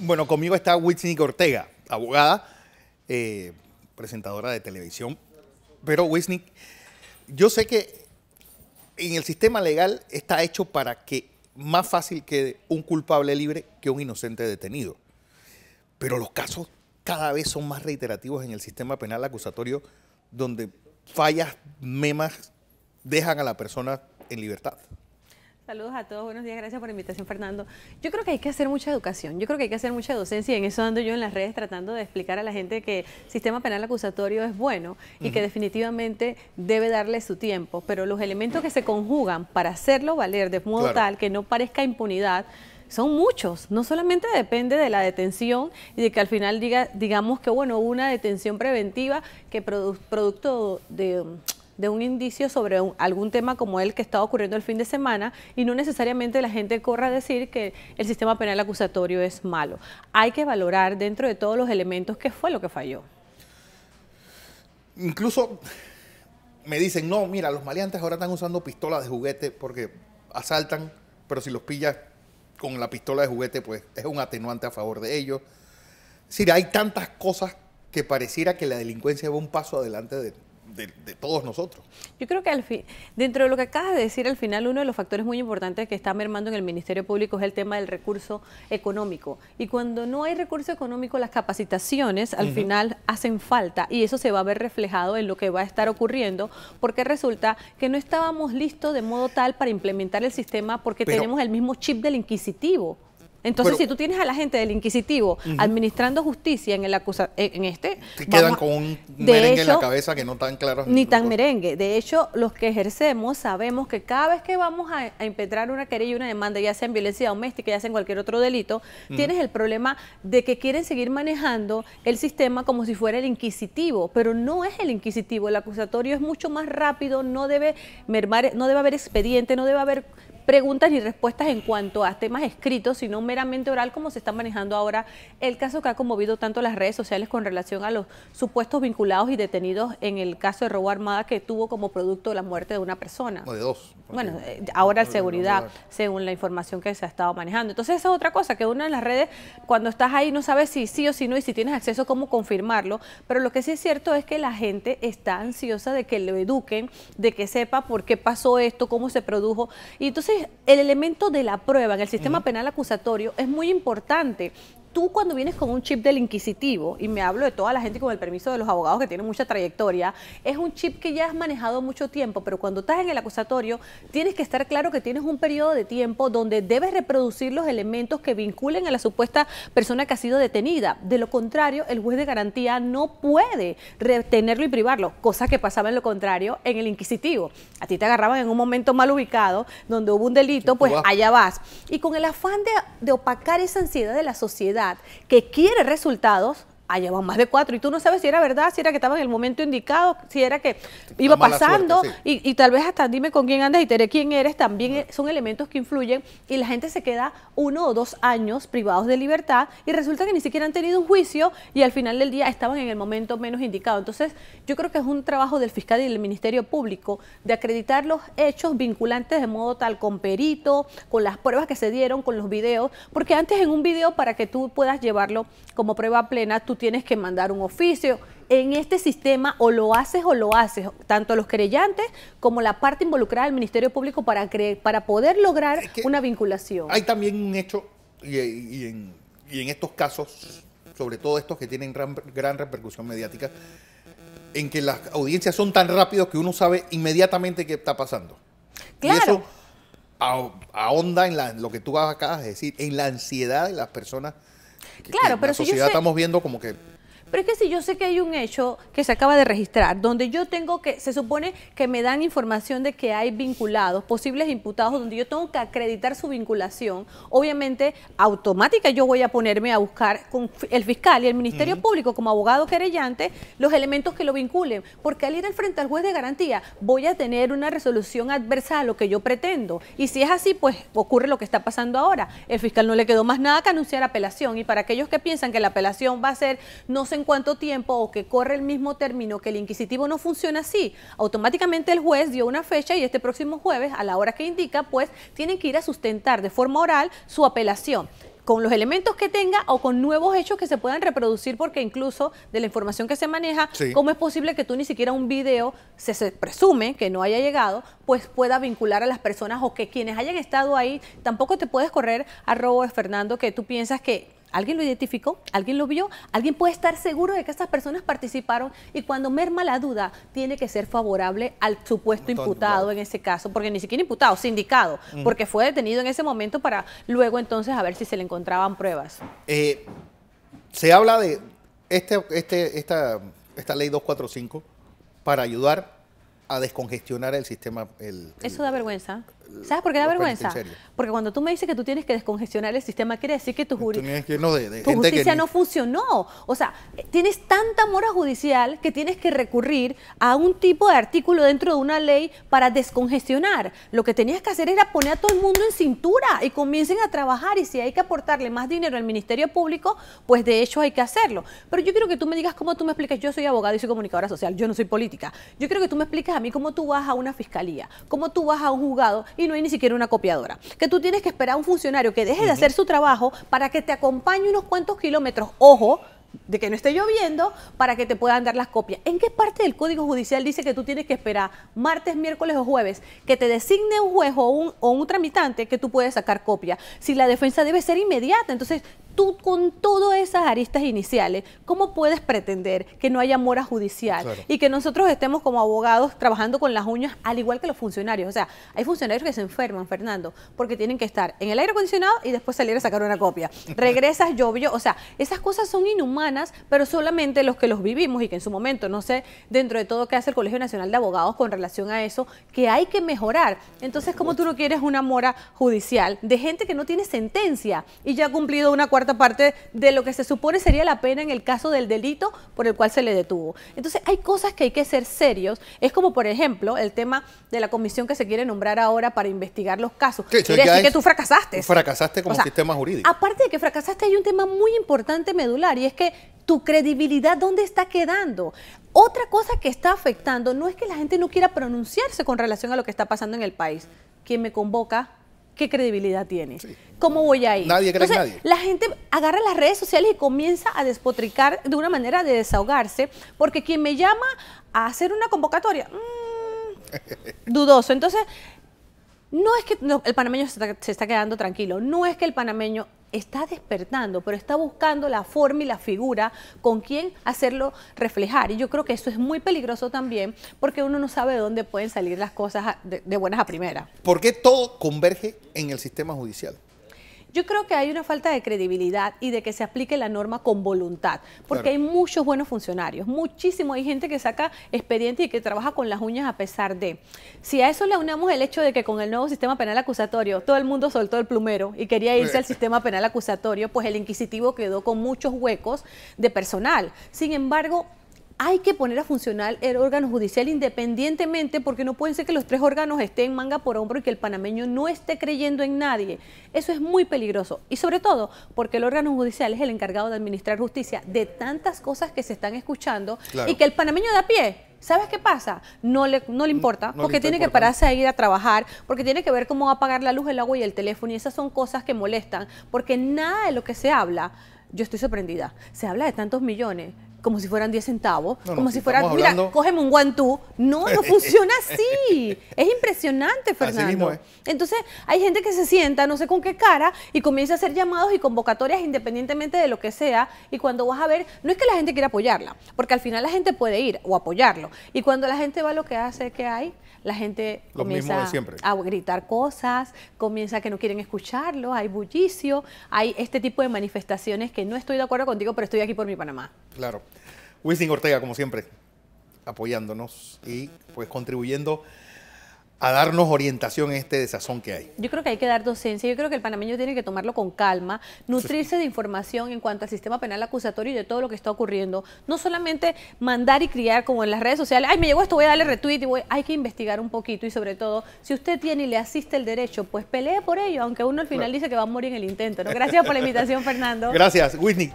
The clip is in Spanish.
Bueno, conmigo está Whitney Ortega, abogada, eh, presentadora de televisión. Pero Whitney, yo sé que en el sistema legal está hecho para que más fácil quede un culpable libre que un inocente detenido. Pero los casos cada vez son más reiterativos en el sistema penal acusatorio, donde fallas, memas, dejan a la persona en libertad. Saludos a todos, buenos días, gracias por la invitación, Fernando. Yo creo que hay que hacer mucha educación, yo creo que hay que hacer mucha docencia y en eso ando yo en las redes tratando de explicar a la gente que el sistema penal acusatorio es bueno y que definitivamente debe darle su tiempo, pero los elementos que se conjugan para hacerlo valer de modo tal que no parezca impunidad, son muchos, no solamente depende de la detención y de que al final diga, digamos que bueno, una detención preventiva que producto de de un indicio sobre algún tema como el que está ocurriendo el fin de semana y no necesariamente la gente corra a decir que el sistema penal acusatorio es malo. Hay que valorar dentro de todos los elementos qué fue lo que falló. Incluso me dicen, no, mira, los maleantes ahora están usando pistolas de juguete porque asaltan, pero si los pillas con la pistola de juguete, pues es un atenuante a favor de ellos. Es decir, hay tantas cosas que pareciera que la delincuencia va un paso adelante de, de, todos nosotros. Yo creo que al fin, dentro de lo que acabas de decir, al final uno de los factores muy importantes que está mermando en el Ministerio Público es el tema del recurso económico. Y cuando no hay recurso económico, las capacitaciones al final hacen falta y eso se va a ver reflejado en lo que va a estar ocurriendo, porque resulta que no estábamos listos de modo tal para implementar el sistema porque tenemos el mismo chip del inquisitivo. Entonces, si tú tienes a la gente del Inquisitivo administrando justicia en el en este... Te quedan con un merengue en la cabeza que no tan claro. Ni tan merengue. De hecho, los que ejercemos sabemos que cada vez que vamos a, a impetrar una querella y una demanda, ya sea en violencia doméstica, ya sea en cualquier otro delito, tienes el problema de que quieren seguir manejando el sistema como si fuera el Inquisitivo. Pero no es el Inquisitivo. El acusatorio es mucho más rápido, no debe mermar, no debe haber expediente, no debe haber preguntas y respuestas en cuanto a temas escritos, sino meramente oral, como se está manejando ahora el caso que ha conmovido tanto las redes sociales con relación a los supuestos vinculados y detenidos en el caso de robo armada que tuvo como producto la muerte de una persona. de dos. Bueno, eh, ahora el seguridad, según la información que se ha estado manejando. Entonces esa es otra cosa, que una de las redes, cuando estás ahí, no sabes si sí o si no, y si tienes acceso, cómo confirmarlo. Pero lo que sí es cierto es que la gente está ansiosa de que lo eduquen, de que sepa por qué pasó esto, cómo se produjo. Y entonces el elemento de la prueba en el sistema penal acusatorio es muy importante tú cuando vienes con un chip del inquisitivo, y me hablo de toda la gente con el permiso de los abogados que tienen mucha trayectoria, es un chip que ya has manejado mucho tiempo, pero cuando estás en el acusatorio tienes que estar claro que tienes un periodo de tiempo donde debes reproducir los elementos que vinculen a la supuesta persona que ha sido detenida. De lo contrario, el juez de garantía no puede retenerlo y privarlo, cosa que pasaba en lo contrario en el inquisitivo. A ti te agarraban en un momento mal ubicado, donde hubo un delito, pues allá vas. Y con el afán de, de opacar esa ansiedad de la sociedad, que quiere resultados ha ah, llevado más de cuatro y tú no sabes si era verdad, si era que estaba en el momento indicado, si era que iba pasando y, tal vez hasta dime con quién andas y te diré quién eres, también son elementos que influyen y la gente se queda uno o dos años privados de libertad y resulta que ni siquiera han tenido un juicio y al final del día estaban en el momento menos indicado. Entonces yo creo que es un trabajo del fiscal y del Ministerio Público de acreditar los hechos vinculantes de modo tal con perito, con las pruebas que se dieron, con los videos, porque antes en un video para que tú puedas llevarlo como prueba plena, tú tienes que mandar un oficio. En este sistema o lo haces o lo haces, tanto los creyentes como la parte involucrada del Ministerio Público para, para poder lograr una vinculación. Hay también un hecho, y, en, estos casos, sobre todo estos que tienen gran, repercusión mediática, en que las audiencias son tan rápidas que uno sabe inmediatamente qué está pasando. Claro. Y eso ahonda en, en lo que tú acabas de decir, en la ansiedad de las personas Claro, pero la sociedad estamos viendo como que pero es que si yo sé que hay un hecho que se acaba de registrar, donde yo tengo que, se supone que me dan información de que hay vinculados, posibles imputados, donde yo tengo que acreditar su vinculación, obviamente automática yo voy a ponerme a buscar con el fiscal y el Ministerio Público como abogado querellante los elementos que lo vinculen, porque al ir al frente al juez de garantía voy a tener una resolución adversa a lo que yo pretendo. Y si es así, pues ocurre lo que está pasando ahora. El fiscal no le quedó más nada que anunciar apelación y para aquellos que piensan que la apelación va a ser no se en cuánto tiempo o que corre el mismo término que el inquisitivo no funciona así. Automáticamente el juez dio una fecha y este próximo jueves, a la hora que indica, pues tienen que ir a sustentar de forma oral su apelación con los elementos que tenga o con nuevos hechos que se puedan reproducir, porque incluso de la información que se maneja, ¿cómo es posible que tú ni siquiera un video, se, presume que no haya llegado, pues pueda vincular a las personas o que quienes hayan estado ahí, tampoco te puedes correr a robo, Fernando, que tú piensas que alguien lo identificó, alguien lo vio, alguien puede estar seguro de que estas personas participaron y cuando merma la duda tiene que ser favorable al supuesto imputado en ese caso, porque ni siquiera imputado, sindicado, porque fue detenido en ese momento para luego entonces a ver si se le encontraban pruebas. Eh, se habla de este, este, esta ley 245 para ayudar a descongestionar el sistema. El, Eso da vergüenza. ¿Sabes por qué da vergüenza? Porque cuando tú me dices que tú tienes que descongestionar el sistema, quiere decir que tu, no justicia no funcionó. O sea, tienes tanta mora judicial que tienes que recurrir a un tipo de artículo dentro de una ley para descongestionar. Lo que tenías que hacer era poner a todo el mundo en cintura y comiencen a trabajar. Y si hay que aportarle más dinero al Ministerio Público, pues de hecho hay que hacerlo. Pero yo quiero que tú me digas cómo tú me explicas. Yo soy abogado y soy comunicadora social. Yo no soy política. Yo quiero que tú me explicas a mí cómo tú vas a una fiscalía, cómo tú vas a un juzgado y no hay ni siquiera una copiadora. Que tú tienes que esperar a un funcionario que deje de hacer su trabajo para que te acompañe unos cuantos kilómetros. Ojo, de que no esté lloviendo para que te puedan dar las copias. ¿En qué parte del Código Judicial dice que tú tienes que esperar martes, miércoles o jueves que te designe un juez o un, o un tramitante que tú puedes sacar copia? Si la defensa debe ser inmediata, entonces tú con todas esas aristas iniciales, ¿cómo puedes pretender que no haya mora judicial y que nosotros estemos como abogados trabajando con las uñas al igual que los funcionarios? O sea, hay funcionarios que se enferman, Fernando, porque tienen que estar en el aire acondicionado y después salir a sacar una copia. Regresas, llovió, o sea, esas cosas son inhumanas, pero solamente los que los vivimos y que en su momento, no sé, dentro de todo que hace el Colegio Nacional de Abogados con relación a eso, que hay que mejorar. Entonces, ¿cómo tú no quieres una mora judicial de gente que no tiene sentencia y ya ha cumplido una cuarta parte de lo que se supone sería la pena en el caso del delito por el cual se le detuvo. Entonces hay cosas que hay que ser serios. Es como, por ejemplo, el tema de la comisión que se quiere nombrar ahora para investigar los casos. decir que tú fracasaste. fracasaste como sistema jurídico. Aparte de que fracasaste, hay un tema muy importante medular y es que tu credibilidad, ¿dónde está quedando? Otra cosa que está afectando no es que la gente no quiera pronunciarse con relación a lo que está pasando en el país. Quien me convoca ¿qué credibilidad tienes? ¿Cómo voy a ir? Nadie cree nadie. La gente agarra las redes sociales y comienza a despotricar de una manera de desahogarse, porque quien me llama a hacer una convocatoria, mm, dudoso. Entonces, no es que el panameño se está, quedando tranquilo, no es que el panameño está despertando, pero está buscando la forma y la figura con quién hacerlo reflejar. Y yo creo que eso es muy peligroso también porque uno no sabe dónde pueden salir las cosas de, de buenas a primeras. ¿Por qué todo converge en el sistema judicial? Yo creo que hay una falta de credibilidad y de que se aplique la norma con voluntad, porque hay muchos buenos funcionarios, muchísimo. Hay gente que saca expediente y que trabaja con las uñas a pesar de. Si a eso le unamos el hecho de que con el nuevo sistema penal acusatorio todo el mundo soltó el plumero y quería irse al eh. sistema penal acusatorio, pues el inquisitivo quedó con muchos huecos de personal. Sin embargo, hay que poner a funcionar el órgano judicial independientemente porque no puede ser que los tres órganos estén manga por hombro y que el panameño no esté creyendo en nadie. Eso es muy peligroso y sobre todo porque el órgano judicial es el encargado de administrar justicia de tantas cosas que se están escuchando y que el panameño de a pie ¿Sabes qué pasa? No le, no le importa, porque tiene que pararse a ir a trabajar, porque tiene que ver cómo va a pagar la luz, el agua y el teléfono, y esas son cosas que molestan, porque nada de lo que se habla, yo estoy sorprendida, se habla de tantos millones, como si fueran 10 centavos, como si, fueran, mira, cógeme un guantú. No, no funciona así. es impresionante, Fernando. mismo Entonces, hay gente que se sienta, no sé con qué cara, y comienza a hacer llamados y convocatorias independientemente de lo que sea, y cuando vas a ver, no es que la gente quiera apoyarla, porque al final la gente puede ir o apoyarlo, y cuando la gente va lo que hace que hay, la gente comienza a gritar cosas, comienza que no quieren escucharlo, hay bullicio, hay este tipo de manifestaciones que no estoy de acuerdo contigo, pero estoy aquí por mi Panamá. Claro. Wisin Ortega, como siempre, apoyándonos y pues contribuyendo a darnos orientación en este desazón que hay. Yo creo que hay que dar docencia, yo creo que el panameño tiene que tomarlo con calma, nutrirse de información en cuanto al sistema penal acusatorio y de todo lo que está ocurriendo. No solamente mandar y criar como en las redes sociales, ay, me llegó esto, voy a darle retweet y voy, hay que investigar un poquito y sobre todo, si usted tiene y le asiste el derecho, pues pelee por ello, aunque uno al final dice que va a morir en el intento. Gracias por la invitación, Fernando. Gracias, Whitney.